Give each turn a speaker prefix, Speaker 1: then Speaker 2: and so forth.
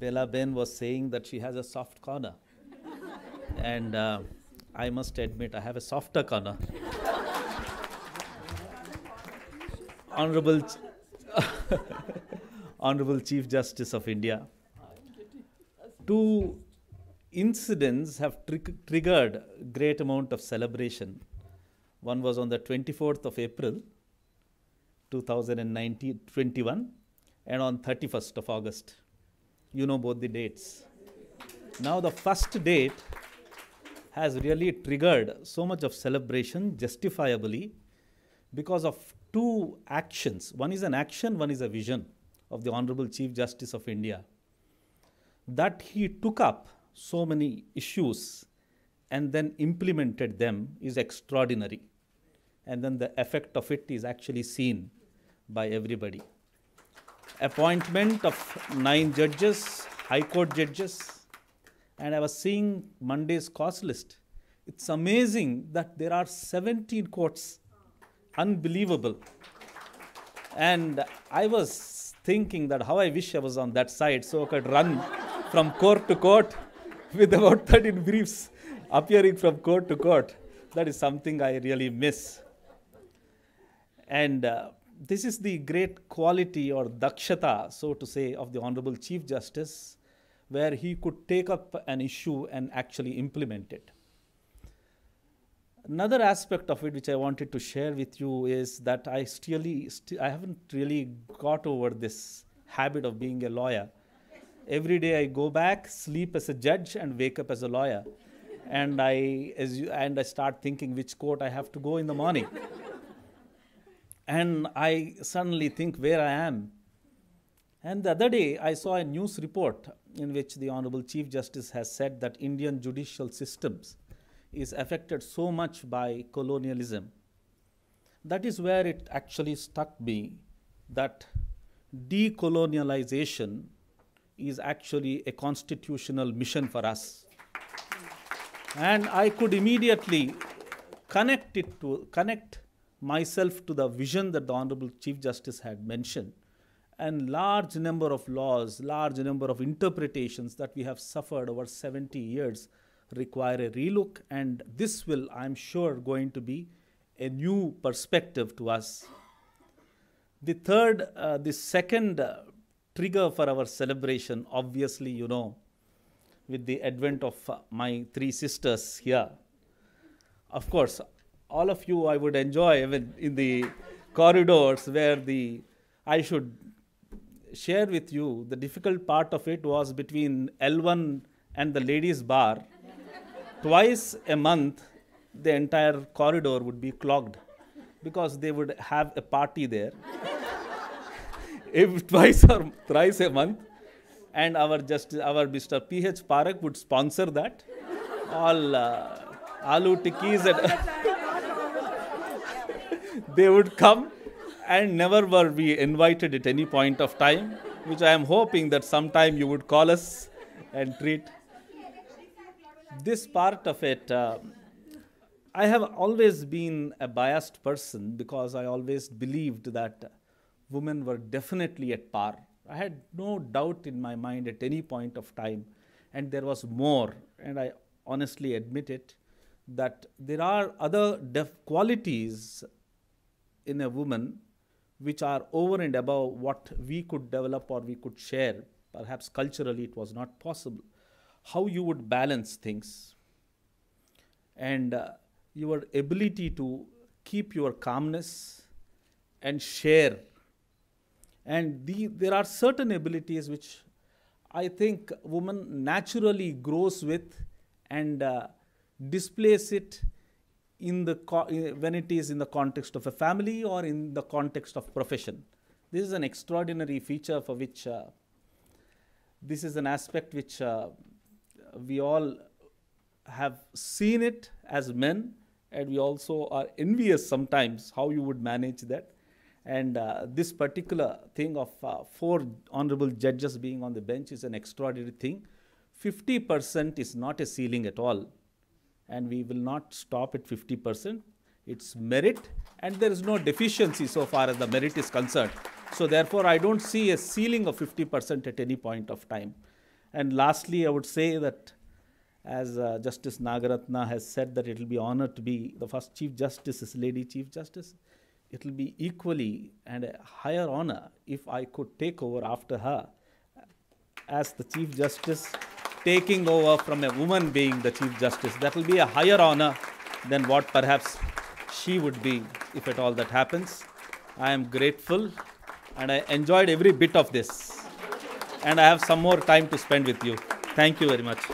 Speaker 1: Bella Ben was saying that she has a soft corner. and uh, I must admit, I have a softer corner. Honorable, Honorable Chief Justice of India, two incidents have tri triggered great amount of celebration. One was on the 24th of April, 2019, 21, and on 31st of August, you know both the dates. Now, the first date has really triggered so much of celebration justifiably because of two actions. One is an action, one is a vision of the Honorable Chief Justice of India. That he took up so many issues and then implemented them is extraordinary. And then the effect of it is actually seen by everybody appointment of nine judges, High Court judges, and I was seeing Monday's cost list. It's amazing that there are 17 courts. Unbelievable. And I was thinking that how I wish I was on that side so I could run from court to court with about 13 briefs appearing from court to court. That is something I really miss. And uh, this is the great quality or dakshata, so to say, of the Honorable Chief Justice, where he could take up an issue and actually implement it. Another aspect of it which I wanted to share with you is that I really, I haven't really got over this habit of being a lawyer. Every day I go back, sleep as a judge, and wake up as a lawyer. And I, as you, and I start thinking which court I have to go in the morning and I suddenly think where I am. And the other day, I saw a news report in which the Honorable Chief Justice has said that Indian judicial systems is affected so much by colonialism. That is where it actually stuck me that decolonialization is actually a constitutional mission for us. and I could immediately connect it to connect myself to the vision that the Honorable Chief Justice had mentioned and large number of laws, large number of interpretations that we have suffered over 70 years require a relook and this will, I'm sure, going to be a new perspective to us. The third, uh, the second uh, trigger for our celebration, obviously, you know, with the advent of uh, my three sisters here. Of course, all of you I would enjoy even in the corridors where the I should share with you the difficult part of it was between L1 and the ladies bar. Twice a month the entire corridor would be clogged because they would have a party there. if twice or thrice a month and our just our Mr. PH Parak would sponsor that. All uh, aloo tikkis and they would come and never were we invited at any point of time, which I am hoping that sometime you would call us and treat. This part of it, uh, I have always been a biased person because I always believed that women were definitely at par. I had no doubt in my mind at any point of time, and there was more, and I honestly admit it, that there are other qualities in a woman which are over and above what we could develop or we could share. Perhaps culturally it was not possible. How you would balance things and uh, your ability to keep your calmness and share. And the, there are certain abilities which I think woman naturally grows with and uh, displays it in the when it is in the context of a family or in the context of profession. This is an extraordinary feature for which uh, this is an aspect which uh, we all have seen it as men and we also are envious sometimes how you would manage that and uh, this particular thing of uh, four honorable judges being on the bench is an extraordinary thing 50% is not a ceiling at all and we will not stop at 50%. It's merit and there is no deficiency so far as the merit is concerned. So therefore, I don't see a ceiling of 50% at any point of time. And lastly, I would say that as uh, Justice Nagaratna has said that it will be honored to be the first Chief Justice is Lady Chief Justice. It will be equally and a higher honor if I could take over after her as the Chief Justice taking over from a woman being the Chief Justice. That will be a higher honor than what perhaps she would be if at all that happens. I am grateful and I enjoyed every bit of this. And I have some more time to spend with you. Thank you very much.